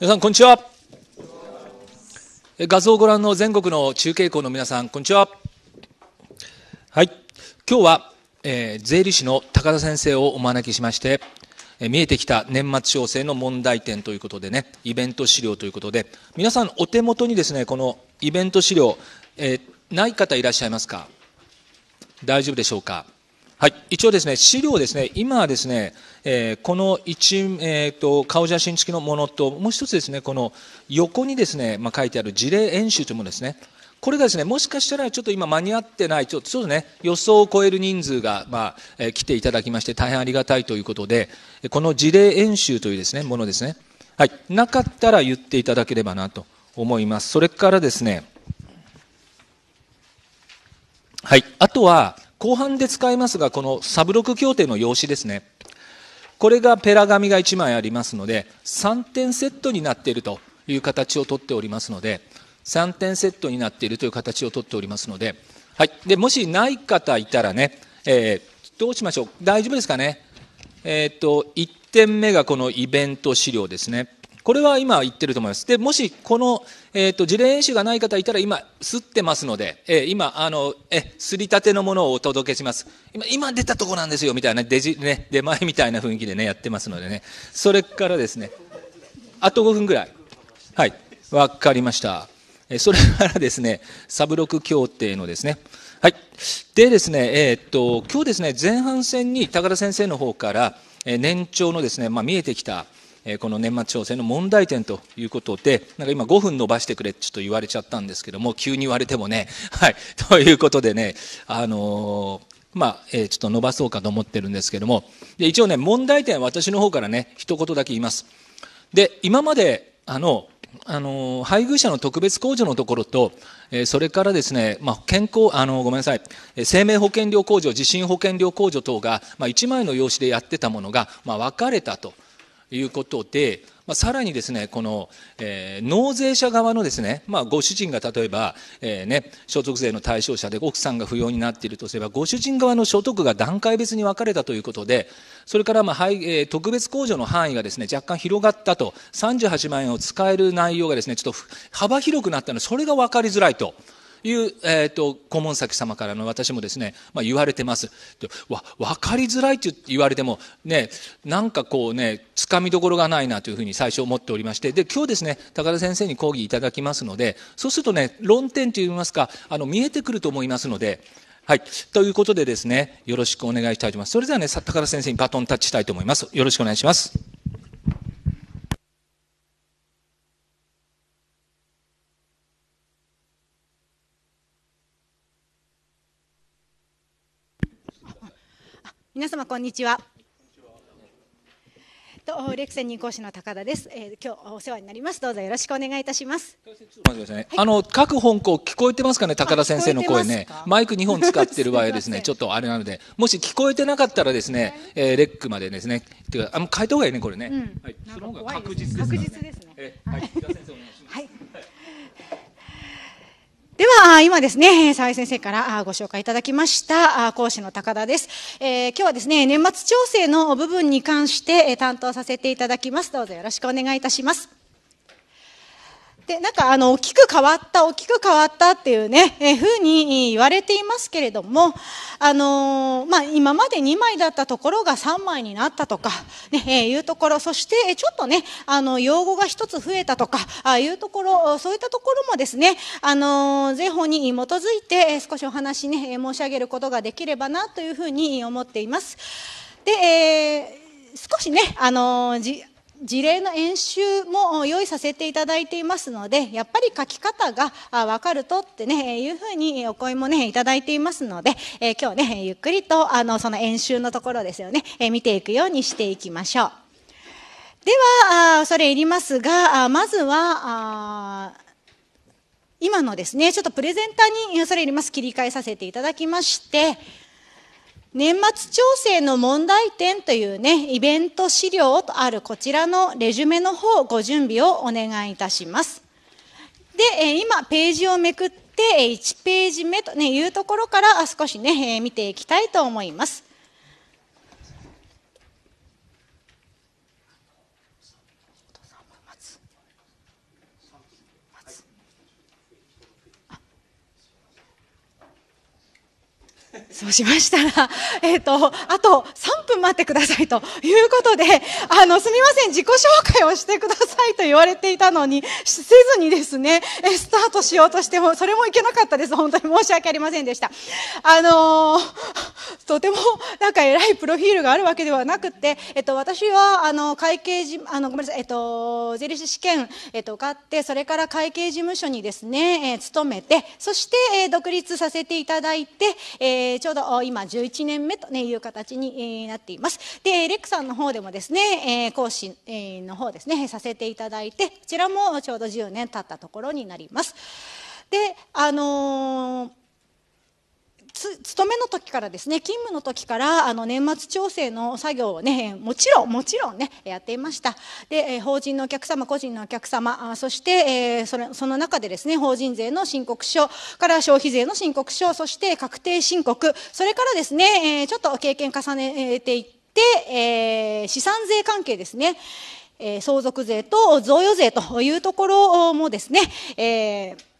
皆さんこんにちは画像をご覧の全国の中継校の皆さんこんにちははい今日は、えー、税理士の高田先生をお招きしまして、えー、見えてきた年末調整の問題点ということでねイベント資料ということで皆さんお手元にですねこのイベント資料、えー、ない方いらっしゃいますか大丈夫でしょうかはい、一応ですね、資料ですね、今ですね、えー、この一、えーと、と顔写真付きのものと、もう一つですね、この横にですね、まあ、書いてある事例演習というものですね、これがですね、もしかしたらちょっと今間に合ってない、ちょっとね、予想を超える人数が、まあえー、来ていただきまして、大変ありがたいということで、この事例演習というですね、ものですね、はい、なかったら言っていただければなと思います。それからですね、はい、あとは、後半で使いますが、このサブロク協定の用紙ですね。これがペラ紙が1枚ありますので、3点セットになっているという形をとっておりますので、3点セットになっているという形をとっておりますので、はい、でもしない方いたらね、えー、どうしましょう、大丈夫ですかね、えーと、1点目がこのイベント資料ですね、これは今言ってると思います。で、もしこの、えっ、ー、と、事例演習がない方いたら今、すってますので、えー、今、あの、え、すりたてのものをお届けします。今、今出たとこなんですよ、みたいな、出じ、ね、出前みたいな雰囲気でね、やってますのでね。それからですね、あと5分ぐらい。はい。わかりました。えそれからですね、サブロク協定のですね、はい。でですね、えー、っと、今日ですね、前半戦に高田先生の方から、え年長のですね、まあ、見えてきた、この年末調整の問題点ということで、なんか今5分伸ばしてくれちょっと言われちゃったんですけども、急に言われてもね、はい、ということでね、あのーまあ、えー、ちょっと伸ばそうかと思ってるんですけども、で一応ね、問題点、私の方からね、一言だけ言います。で、今まで、あの、あの、配偶者の特別控除のところと、えー、それからですね、まあ、健康、あの、ごめんなさい、生命保険料控除、地震保険料控除等が、まあ、一枚の用紙でやってたものが、まあ、分かれたと。いうことで、まあ、さらにですね、この、えー、納税者側のですね、まあ、ご主人が例えば、えー、ね、所得税の対象者で奥さんが不要になっているとすれば、ご主人側の所得が段階別に分かれたということで、それから、まあ、はい、え特別控除の範囲がですね、若干広がったと、38万円を使える内容がですね、ちょっと幅広くなったので、それが分かりづらいと。いう、えーと、顧問先様からの私もですね、まあ、言われてますわ分かりづらいって言われてもねなんかこうねつかみどころがないなというふうに最初思っておりましてで今日ですね高田先生に講義いただきますのでそうするとね論点といいますかあの見えてくると思いますので。はい。ということでですね、よろしくお願いしたいと思います。それではね、高田先生にバトンタッチしたいと思います。よろしくお願いします。皆様こんにちは。とレクセン任講師の高田です、えー、今日お世話になりますどうぞよろしくお願いいたしますあの各本校聞こえてますかね高田先生の声ねマイク2本使ってる場合ですねちょっとあれなのでもし聞こえてなかったらですね、えー、レックまでですねていうかあの変えた方がいいねこれね、うん、はい、その方が確実です、ね、確実ですね、はい、高田先生お願いしますでは、今ですね、沢井先生からご紹介いただきました講師の高田です。えー、今日はですね、年末調整の部分に関して担当させていただきます。どうぞよろしくお願いいたします。でなんかあの大きく変わった大きく変わったっていうね、えふうに言われていますけれども、あのー、まあ、今まで2枚だったところが3枚になったとか、ねえいうところそしてちょっとねあの用語が1つ増えたとかあいうところそういったところもですね、あの税法に基づいて少しお話ね申し上げることができればなというふうに思っています。で、え少しねあの事例の演習も用意させていただいていますので、やっぱり書き方がわかるとってね、いうふうにお声もね、いただいていますので、えー、今日ね、ゆっくりと、あの、その演習のところですよね、えー、見ていくようにしていきましょう。では、それいりますが、まずは、今のですね、ちょっとプレゼンターに、それいります、切り替えさせていただきまして、年末調整の問題点というね、イベント資料とあるこちらのレジュメの方、ご準備をお願いいたします。で、今、ページをめくって、1ページ目と、ね、いうところから少しね、見ていきたいと思います。そうしましたら、えっ、ー、と、あと3分待ってくださいということで、あの、すみません、自己紹介をしてくださいと言われていたのに、せずにですね、スタートしようとしても、それもいけなかったです。本当に申し訳ありませんでした。あのー、とても、なんか偉いプロフィールがあるわけではなくて、えっ、ー、と、私は、あの、会計事、あの、ごめんなさい、えっ、と、税理士試験、えっ、と、受かって、それから会計事務所にですね、え勤めて、そして、え独立させていただいて、えちょうど今11年目と、ね、いう形になっています。で、レックさんの方でもですね、えー、講師の方ですね、させていただいて、こちらもちょうど10年経ったところになります。で、あのー勤めの時からですね勤務の時からあの年末調整の作業をねもちろんもちろんねやっていましたで法人のお客様個人のお客様そしてそのその中でですね法人税の申告書から消費税の申告書そして確定申告それからですねちょっと経験重ねていって資産税関係ですね相続税と贈与税というところもですね、えー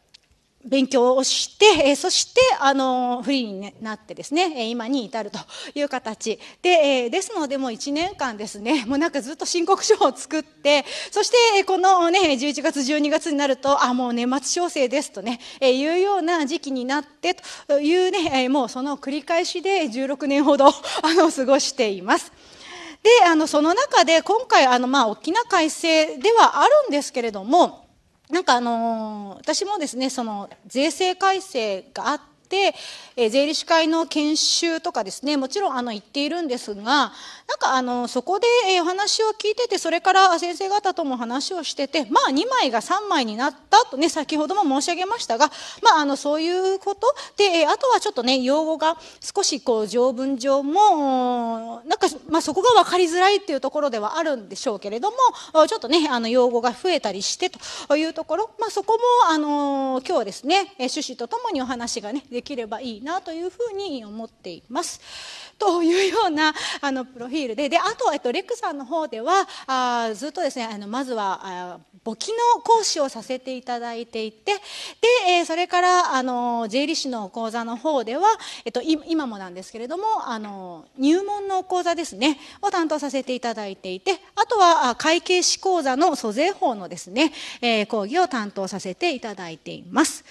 勉強をして、えそして、あの、フリーになってですね、今に至るという形で、えですので、もう1年間ですね、もうなんかずっと申告書を作って、そして、このね、11月、12月になると、あ、もう年末調整ですとね、えいうような時期になってというね、えもうその繰り返しで16年ほど、あの、過ごしています。で、あの、その中で、今回、あの、まあ、大きな改正ではあるんですけれども、なんかあのー、私もですね、その税制改正があって、えー、税理士会の研修とかですね、もちろんあの行っているんですが、なんかあのそこで、えお話を聞いててそれから先生方とも話をしててまあ2枚が3枚になったとね先ほども申し上げましたが、まあ、あのそういうことで、えあとはちょっとね用語が少しこう条文上もなんか、まあ、そこが分かりづらいっていうところではあるんでしょうけれどもちょっとねあの用語が増えたりしてというところ、まあ、そこもあの今日はですね趣旨とともにお話がねできればいいなというふうに思っています。というようなあのプロフフィールでであと、えっと、レックさんの方ではあずっとですねあのまずはあ簿記の講師をさせていただいていてで、えー、それからあの税理士の講座の方では、えっと、今もなんですけれどもあの入門の講座ですねを担当させていただいていてあとは会計士講座の租税法のですね、えー、講義を担当させていただいています。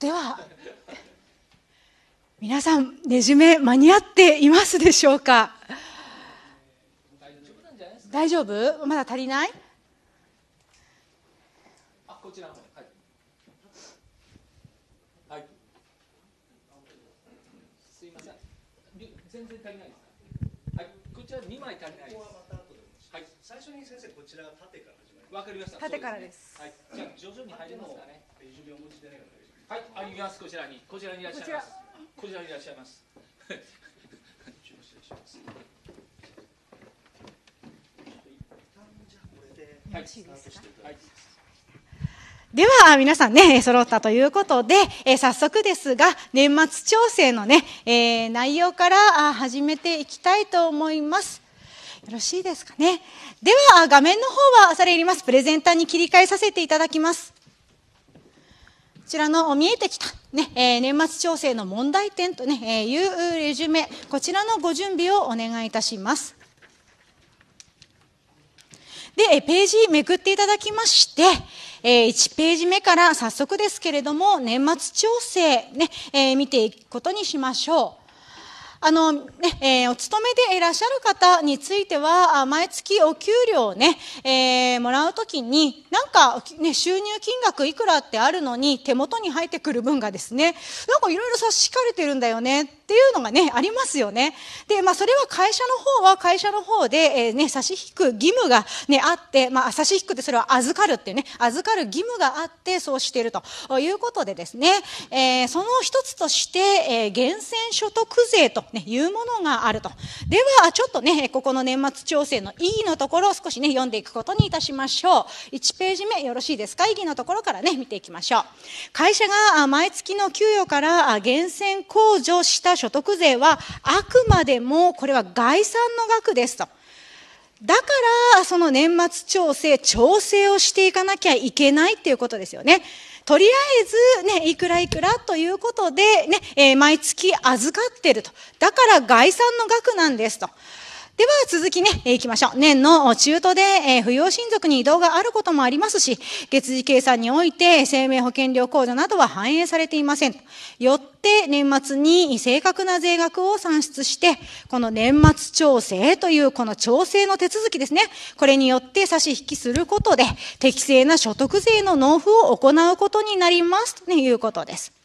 では皆さん、ねじめ間に合っていますでしょうか大丈夫まだ足りないあこちらのはい、はい、すいません全然足りないですはいこちら2枚足りないですはい最初に先生こちらは縦から始まりわかりました縦からです、ね、はいじゃ徐々に入りますかねはいありますこちらにこちらにいらっしゃいますこちらいらっしゃいます失礼しますでは、皆さんね、揃ったということで、えー、早速ですが、年末調整のね、えー、内容から始めていきたいと思います。よろしいですかね。では、画面の方は、それいります。プレゼンターに切り替えさせていただきます。ちらの見えてきた、ねえー、年末調整の問題点とね、えいうレジュメ、こちらのご準備をお願いいたします。で、ページめくっていただきまして、え1ページ目から早速ですけれども、年末調整ね、え見ていくことにしましょう。あの、ね、えー、お勤めでいらっしゃる方については、毎月お給料をね、えー、もらうときに、なんか、ね、収入金額いくらってあるのに、手元に入ってくる分がですね、なんかいろいろ差し引かれてるんだよね、っていうのがね、ありますよね。で、まあ、それは会社の方は会社の方で、えー、ね、差し引く義務がね、あって、まあ、差し引くってそれは預かるってね、預かる義務があって、そうしているということでですね、えー、その一つとして、えー、源泉所得税とね、いうものがあると。では、ちょっとね、ここの年末調整の意義のところを少しね、読んでいくことにいたしましょう。1ページ目、よろしいですか意義のところからね、見ていきましょう。会社が毎月の給与から源泉控除した所得税は、あくまでもこれは概算の額ですと。だから、その年末調整、調整をしていかなきゃいけないっていうことですよね。とりあえずね、いくらいくらということでね、毎月預かってると。だから概算の額なんですと。では続きね、行きましょう。年の中途で、えー、扶養親族に移動があることもありますし、月次計算において生命保険料控除などは反映されていません。よって年末に正確な税額を算出して、この年末調整というこの調整の手続きですね。これによって差し引きすることで、適正な所得税の納付を行うことになります。ということです。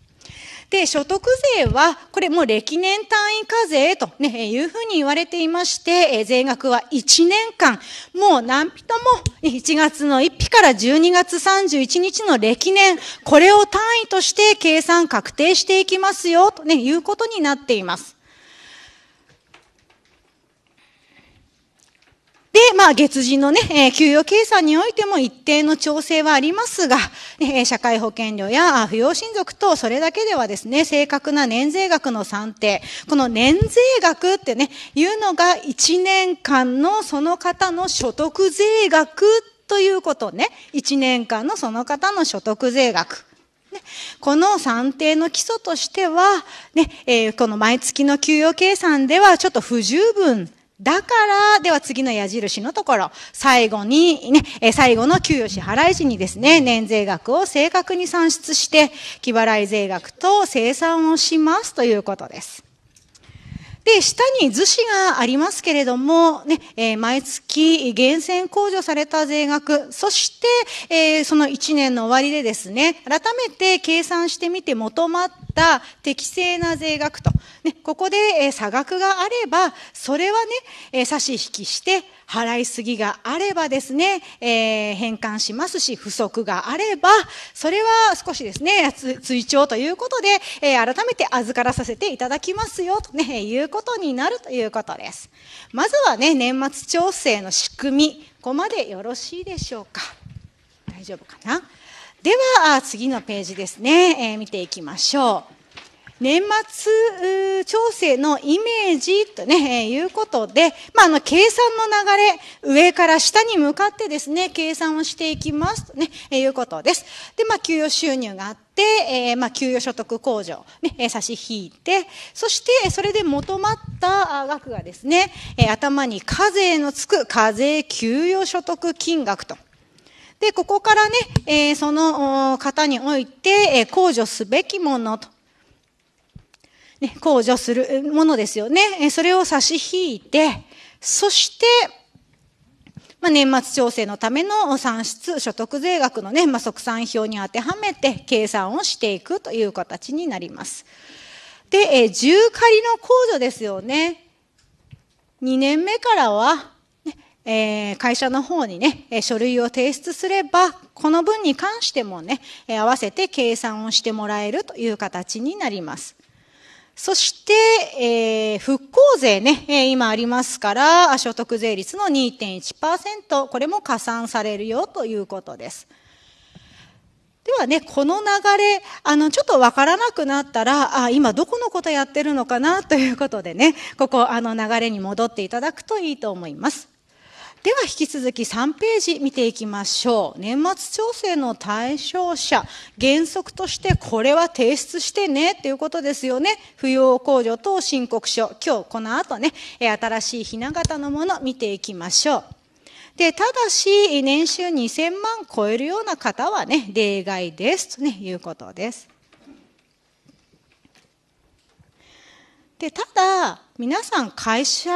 で、所得税は、これもう歴年単位課税と、ね、いうふうに言われていまして、え税額は1年間、もう何人も1月の1日から12月31日の歴年、これを単位として計算確定していきますよ、と、ね、いうことになっています。で、まあ、月次のね、えー、給与計算においても一定の調整はありますが、え社会保険料や扶養親族とそれだけではですね、正確な年税額の算定、この年税額ってね、いうのが1年間のその方の所得税額ということね、1年間のその方の所得税額。ね、この算定の基礎としては、ねえー、この毎月の給与計算ではちょっと不十分だから、では次の矢印のところ、最後にね、最後の給与支払い時にですね、年税額を正確に算出して、気払い税額と生算をしますということです。で、下に図示がありますけれども、ね、えー、毎月厳選控除された税額、そして、えー、その1年の終わりでですね、改めて計算してみて求まったた適正な税額と、ね、ここで、え差額があれば、それはね、え差し引きして、払いすぎがあればですね、えー、返還しますし、不足があれば、それは少しですね、追徴ということで、えー、改めて預からさせていただきますよ、とね、いうことになるということです。まずはね、年末調整の仕組み、ここまでよろしいでしょうか。大丈夫かな。では次のページですね、えー、見ていきましょう。年末調整のイメージとね、えー、いうことで、まあ、あの、計算の流れ、上から下に向かってですね、計算をしていきますとね、えー、いうことです。で、まあ、給与収入があって、えー、まあ、給与所得控除、ね、えー、差し引いて、そして、それで求まった額がですね、えー、頭に課税のつく課税給与所得金額と。で、ここからね、えー、その方において、えー、控除すべきものと。ね、控除するものですよね。えそれを差し引いて、そして、まあ、年末調整のための算出、所得税額のね、まあ、即算表に当てはめて計算をしていくという形になります。で、え重仮の控除ですよね。2年目からは、えー、会社の方にね、書類を提出すれば、この分に関してもね、合わせて計算をしてもらえるという形になります。そして、えー、復興税ね、えー、今ありますから、所得税率の2.1%、これも加算されるよということです。ではね、この流れ、あの、ちょっとわからなくなったら、あ、今どこのことやってるのかなということでね、ここ、あの流れに戻っていただくといいと思います。では引き続き3ページ見ていきましょう。年末調整の対象者、原則としてこれは提出してねっていうことですよね。扶養控除等申告書。今日この後ね、新しいひな形のもの見ていきましょう。で、ただし、年収2000万超えるような方はね、例外ですと、ね、いうことです。でただ皆さん会社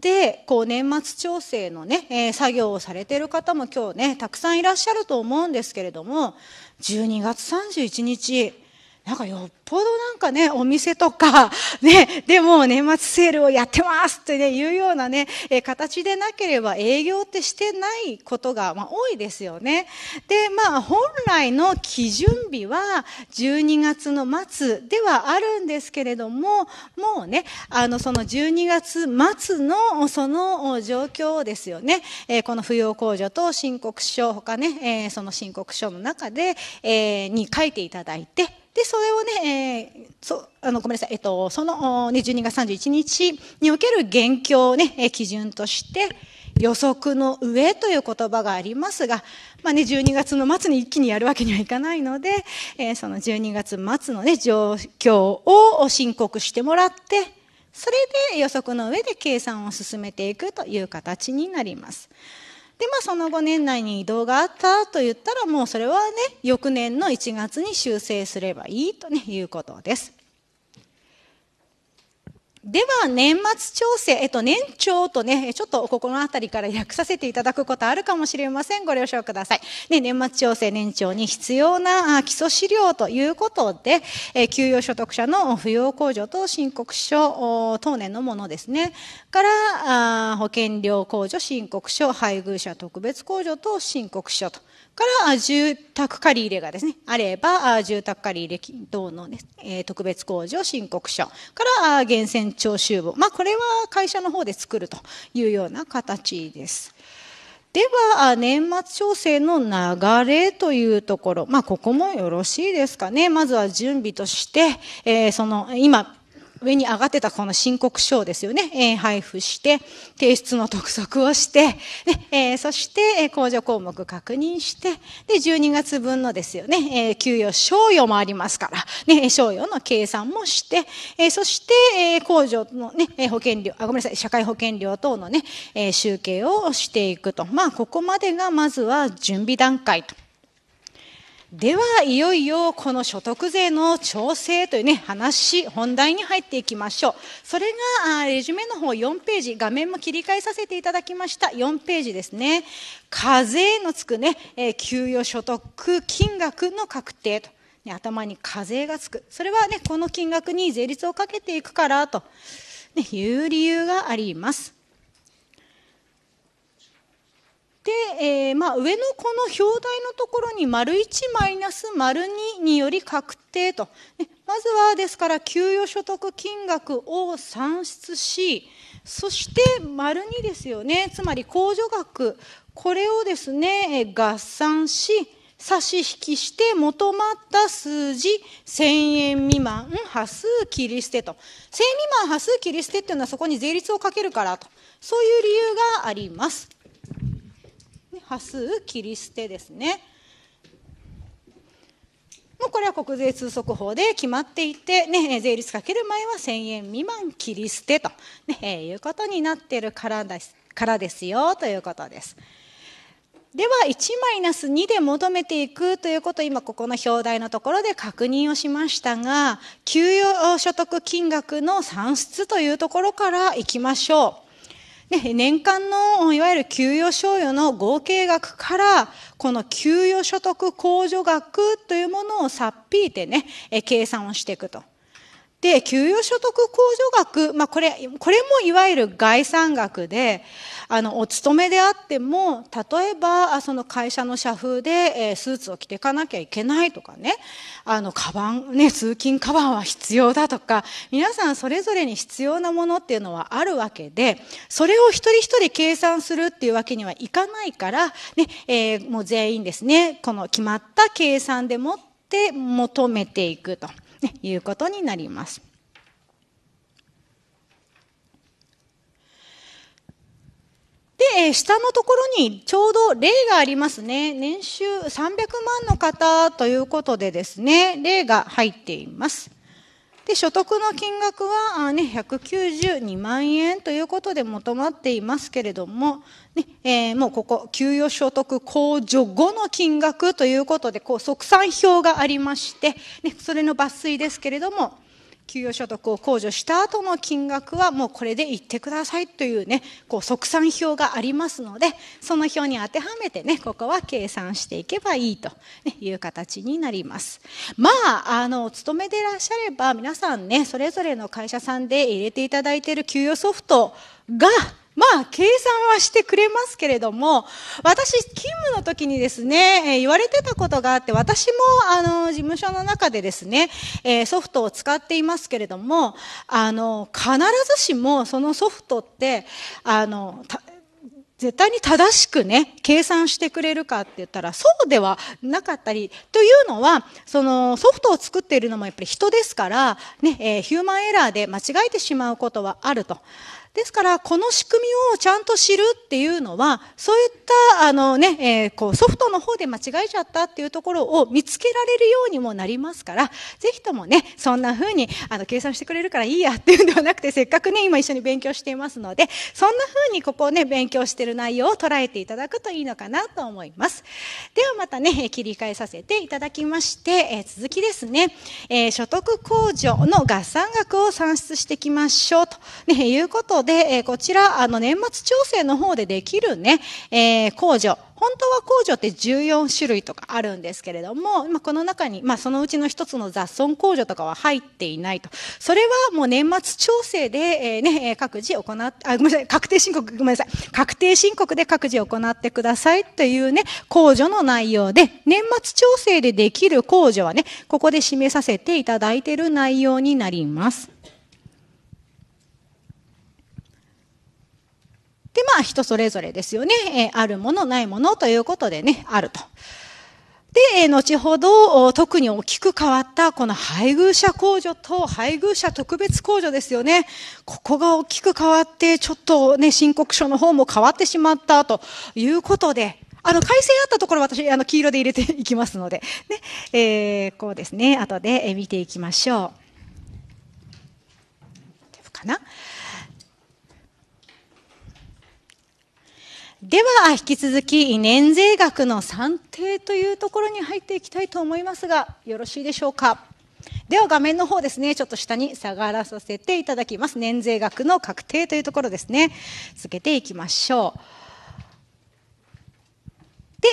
でこう年末調整のね、えー、作業をされてる方も今日ねたくさんいらっしゃると思うんですけれども12月31日なんかよっぽどなんかね、お店とか、ね、でも年末セールをやってますってね、いうようなね、え形でなければ営業ってしてないことが、まあ、多いですよね。で、まあ本来の基準日は12月の末ではあるんですけれども、もうね、あのその12月末のその状況ですよね、えこの扶養控除と申告書、他ね、えその申告書の中で、えに書いていただいて、でそれをね、えー、そあのごめんなさい、えっと、その、ね、12月31日における現況を、ね、基準として予測の上という言葉がありますが、まあね、12月の末に一気にやるわけにはいかないので、えー、その12月末の、ね、状況を申告してもらってそれで予測の上で計算を進めていくという形になります。でまあその後年内に移動があったと言ったらもうそれはね翌年の1月に修正すればいいと、ね、いうことです。では、年末調整、えっと、年長とね、ちょっとここのあたりから訳させていただくことあるかもしれません。ご了承ください。ね、年末調整年長に必要な基礎資料ということで、え給与所得者の扶養控除と申告書、当年のものですね。から、あ保険料控除申告書、配偶者特別控除と申告書と。から住宅借り入れがですね、あれば、住宅借り入等の、ね、特別控除申告書から源泉徴収簿。まあ、これは会社の方で作るというような形です。では、年末調整の流れというところ、まあ、ここもよろしいですかね。まずは準備として、えー、その、今、上に上がってたこの申告書をですよね、えー、配布して、提出の督促をして、でえー、そして、えー、控除項目確認して、で、12月分のですよね、えー、給与、賞与もありますから、ね、賞与の計算もして、えー、そして、えー、控除のね、保険料、あ、ごめんなさい、社会保険料等のね、えー、集計をしていくと。まあ、ここまでがまずは準備段階と。ではいよいよこの所得税の調整というね話本題に入っていきましょうそれがレジュメの方4ページ画面も切り替えさせていただきました4ページですね課税のつくね、え給与所得金額の確定と、ね、頭に課税がつくそれはねこの金額に税率をかけていくからと、ね、いう理由がありますで、えーまあ、上のこの表題のところに丸1マイナス丸2により確定と、ね、まずはですから給与所得金額を算出しそして丸2ですよねつまり控除額これをですね合算し差し引きして求まった数字1000円未満端数切り捨てと1000円未満端数切り捨てっていうのはそこに税率をかけるからとそういう理由があります。波数切り捨てですね。もうこれは国税通則法で決まっていて、ね、税率かける前は1000円未満切り捨てと、ね、いうことになってるからですからですよということです。では1マイナス2で求めていくということを今ここの表題のところで確認をしましたが給与所得金額の算出というところからいきましょう。ね、年間のいわゆる給与賞与の合計額からこの給与所得控除額というものをさっぴいてね計算をしていくと。で、給与所得控除額、まあ、これ、これもいわゆる概算額で、あの、お勤めであっても、例えば、その会社の社風で、えー、スーツを着ていかなきゃいけないとかね、あの、カバン、ね、通勤カバンは必要だとか、皆さんそれぞれに必要なものっていうのはあるわけで、それを一人一人計算するっていうわけにはいかないから、ね、えー、もう全員ですね、この決まった計算でもって求めていくと。ね、いうことになります。で、下のところにちょうど例がありますね。年収300万の方ということでですね、例が入っています。で所得の金額は、ね、192万円ということで求まっていますけれども、ねえー、もうここ給与所得控除後の金額ということでこう即算表がありまして、ね、それの抜粋ですけれども給与所得を控除した後の金額はもうこれでいってくださいというねこう即算表がありますのでその表に当てはめてねここは計算していけばいいという形になりますまああのお勤めでいらっしゃれば皆さんねそれぞれの会社さんで入れていただいている給与ソフトがまあ、計算はしてくれますけれども、私、勤務の時にですね、え言われてたことがあって、私も、あの、事務所の中でですね、えソフトを使っていますけれども、あの、必ずしもそのソフトって、あの、絶対に正しくね、計算してくれるかって言ったら、そうではなかったり、というのは、そのソフトを作っているのもやっぱり人ですから、ね、えー、ヒューマンエラーで間違えてしまうことはあると。ですから、この仕組みをちゃんと知るっていうのは、そういった、あのね、えー、こう、ソフトの方で間違えちゃったっていうところを見つけられるようにもなりますから、ぜひともね、そんな風に、あの、計算してくれるからいいやっていうんではなくて、せっかくね、今一緒に勉強していますので、そんな風にここをね、勉強してる内容を捉えていただくといいのかなと思います。ではまたね、切り替えさせていただきまして、えー、続きですね、えー、所得控除の合算額を算出していきましょうと、ね、いうことで、えこちら、あの、年末調整の方でできるね、えー、控除。本当は控除って14種類とかあるんですけれども、まあ、この中に、まあ、そのうちの一つの雑損控除とかは入っていないと。それはもう年末調整で、えー、ね、各自行っあ、ごめんなさい、確定申告、ごめんなさい、確定申告で各自行ってくださいというね、控除の内容で、年末調整でできる控除はね、ここで示させていただいている内容になります。で、まあ人それぞれですよね。えあるもの、ないものということでね、あると。で、後ほど特に大きく変わったこの配偶者控除と配偶者特別控除ですよね。ここが大きく変わって、ちょっとね、申告書の方も変わってしまったということで、あの、改正あったところ私、あの、黄色で入れていきますので、ね、えー、こうですね、後で見ていきましょう。かな。では、引き続き年税額の算定というところに入っていきたいと思いますが、よろしいでしょうか。では、画面の方ですね、ちょっと下に下がらさせていただきます。年税額の確定というところですね。続けていきましょう。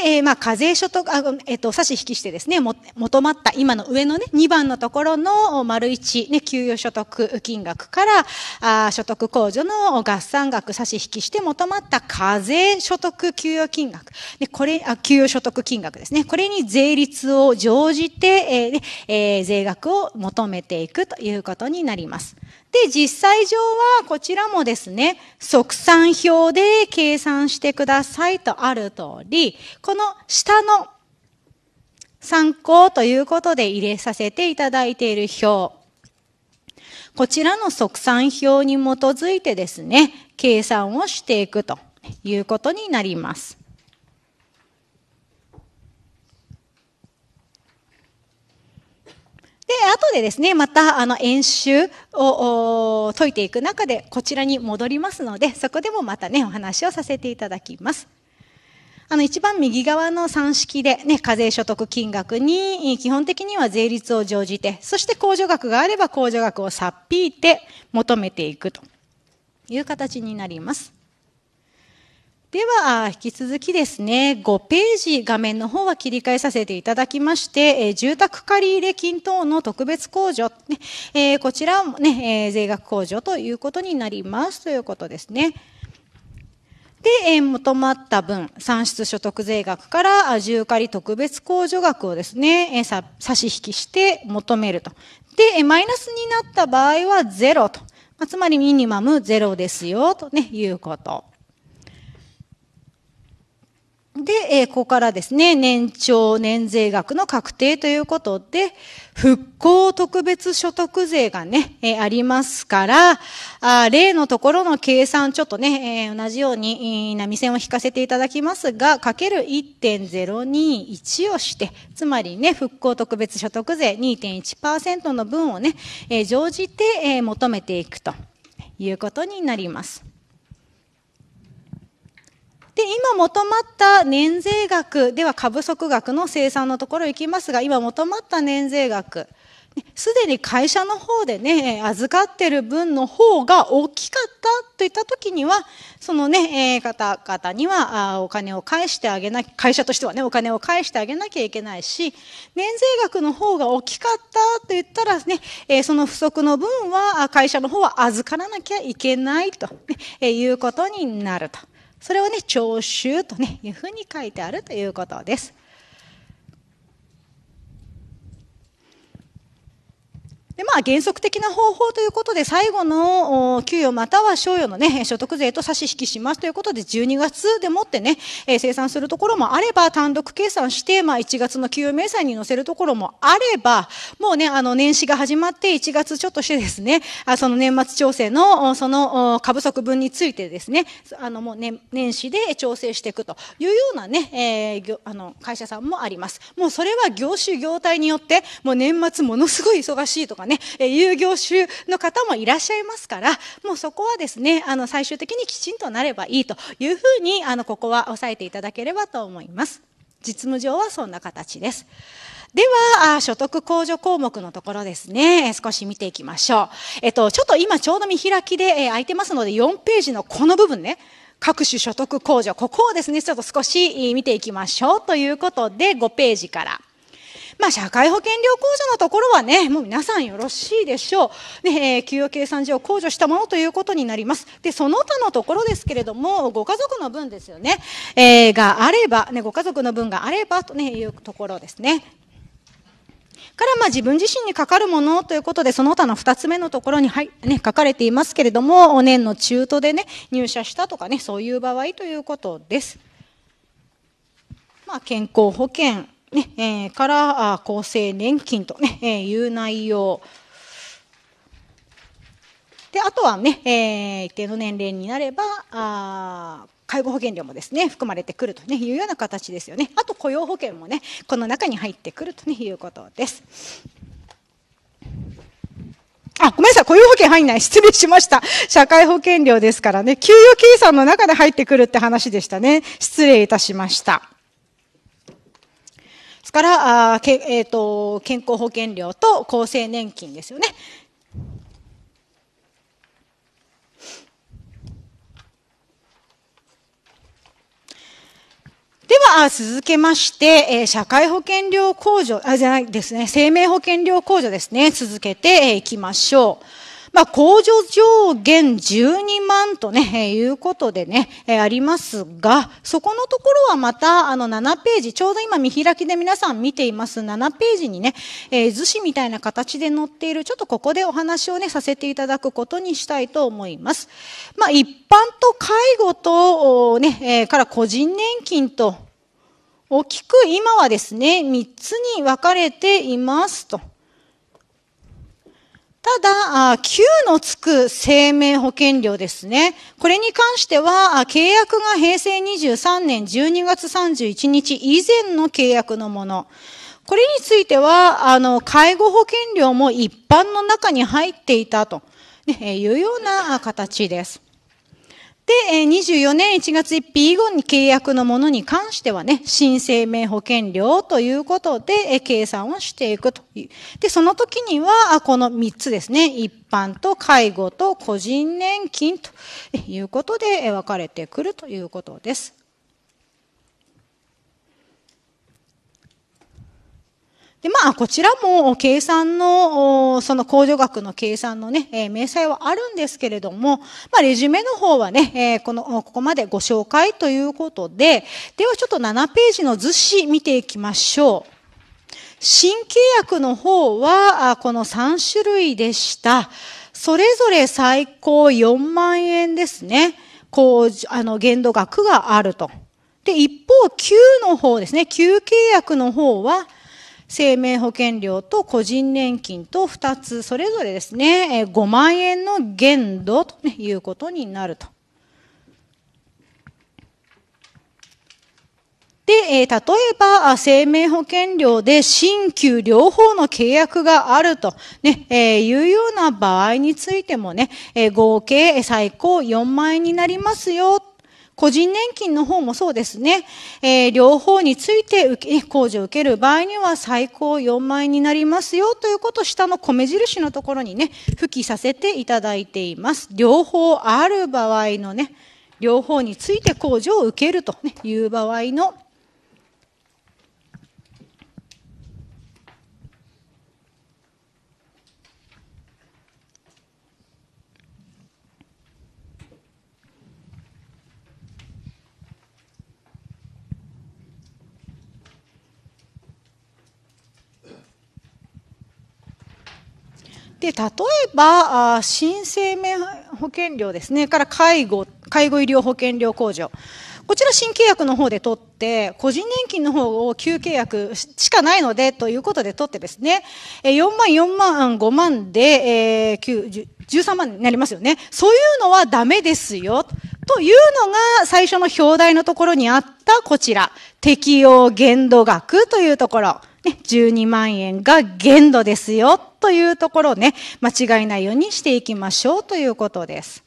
えー、まあ、課税所得、あえっ、ー、と、差し引きしてですね、も、求まった今の上のね、2番のところの丸1、ね、給与所得金額から、あ所得控除の合算額差し引きして求まった課税所得給与金額。ね、これ、あ、給与所得金額ですね。これに税率を乗じて、えー、えー、税額を求めていくということになります。で、実際上はこちらもですね、即算表で計算してくださいとある通り、この下の参考ということで入れさせていただいている表。こちらの即算表に基づいてですね、計算をしていくということになります。で、後でですね、またあの演習を解いていく中でこちらに戻りますので、そこでもまたね、お話をさせていただきます。あの一番右側の算式でね、課税所得金額に基本的には税率を乗じて、そして控除額があれば控除額を差っ引いて求めていくという形になります。では、引き続きですね、5ページ画面の方は切り替えさせていただきまして、えー、住宅借入金等の特別控除、ねえー、こちらもね、えー、税額控除ということになりますということですね。で、えー、求まった分、算出所得税額から、重借特別控除額をですね、えー、さ差し引きして求めると。で、マイナスになった場合はゼロと。まつまりミニマムゼロですよ、とね、いうこと。で、えここからですね、年長年税額の確定ということで、復興特別所得税がね、えありますから、あ例のところの計算、ちょっとね、え同じように、波線を引かせていただきますが、かける1.021をして、つまりね、復興特別所得税2.1%の分をね、え乗じて、え求めていくということになります。で今求まった年税額では過不足額の生産のところ行きますが今求まった年税額すでに会社の方でね、預かってる分の方が大きかったといった時には、そのね、えー、方々にはお金を返してあげなき会社としてはね、お金を返してあげなきゃいけないし、年税額の方が大きかったと言ったらね、えー、その不足の分は会社の方は預からなきゃいけないと、ね、えー、いうことになると。それをね、聴衆とね、いうふうに書いてあるということです。で、まあ、原則的な方法ということで、最後の給与または賞与のね、所得税と差し引きしますということで、12月でもってね、えー、生産するところもあれば、単独計算して、まあ、1月の給与明細に載せるところもあれば、もうね、あの、年始が始まって、1月ちょっとしてですね、あその年末調整の、その、過不足分についてですね、あの、もう年始で調整していくというようなね、えー、あの、会社さんもあります。もうそれは業種業態によって、もう年末ものすごい忙しいとか、かね、え有業種の方もいらっしゃいますから、もうそこはですね、あの、最終的にきちんとなればいいというふうに、あの、ここは押さえていただければと思います。実務上はそんな形です。では、所得控除項目のところですね、少し見ていきましょう。えっと、ちょっと今ちょうど見開きで、え空いてますので、4ページのこの部分ね、各種所得控除、ここをですね、ちょっと少し見ていきましょうということで、5ページから。まあ、社会保険料控除のところはね、もう皆さんよろしいでしょう。ね、えー、給与計算上控除したものということになります。で、その他のところですけれども、ご家族の分ですよね、えー、があれば、ね、ご家族の分があればと、ね、いうところですね。からまあ自分自身にかかるものということで、その他の2つ目のところに、はいね、書かれていますけれども、お年の中途で、ね、入社したとかね、そういう場合ということです。まあ、健康保険、ねえー、から厚生年金と、ねえー、いう内容であとはね、えー、一定の年齢になればあ介護保険料もですね含まれてくると、ね、いうような形ですよねあと雇用保険もねこの中に入ってくると、ね、いうことです。あ、ごめんなさい。雇用保険入んない。失礼しました。社会保険料ですからね。給与計算の中で入ってくるって話でしたね。失礼いたしました。から、あけえーと、健康保険料と厚生年金ですよね。では、続けまして、え社会保険料控除、あ、じゃないですね、生命保険料控除ですね、続けていきましょう。まあ、控除上限12万とね、えいうことでね、えありますが、そこのところはまた、あの、7ページ、ちょうど今見開きで皆さん見ています、7ページにね、え図紙みたいな形で載っている、ちょっとここでお話をね、させていただくことにしたいと思います。まあ、一般と介護と、ね、えから個人年金と、大きく今はですね、3つに分かれていますと。ただ、9のつく生命保険料ですね。これに関しては、契約が平成23年12月31日以前の契約のもの。これについては、あの、介護保険料も一般の中に入っていたと、ね、いうような形です。で、24年1月1日以後に契約のものに関してはね、新生命保険料ということで計算をしていくという。で、その時には、この3つですね、一般と介護と個人年金ということで分かれてくるということです。で、まあ、こちらも計算の、その控除額の計算のね、えー、明細はあるんですけれども、まあ、レジュメの方はね、えー、この、ここまでご紹介ということで、ではちょっと7ページの図紙見ていきましょう。新契約の方は、この3種類でした。それぞれ最高4万円ですね。こう、あの、限度額があると。で、一方、旧の方ですね。旧契約の方は、生命保険料と個人年金と2つ、それぞれですね、5万円の限度ということになると。で、え例えば、生命保険料で新旧両方の契約があると、ね、えいうような場合についてもね、え合計最高4万円になりますよ、個人年金の方もそうですね、えー、両方について受け控除を受ける場合には最高4万円になりますよということを下の米印のところにね、付記させていただいています。両方ある場合のね、両方について控除を受けるという場合ので例えば新生命保険料ですねから介護介護医療保険料控除こちら新契約の方で取って、個人年金の方を旧契約しかないのでということで取ってですね、4万、4万、5万で、えー、13万になりますよね。そういうのはダメですよ。というのが最初の表題のところにあったこちら、適用限度額というところ。ね、12万円が限度ですよというところをね、間違いないようにしていきましょうということです。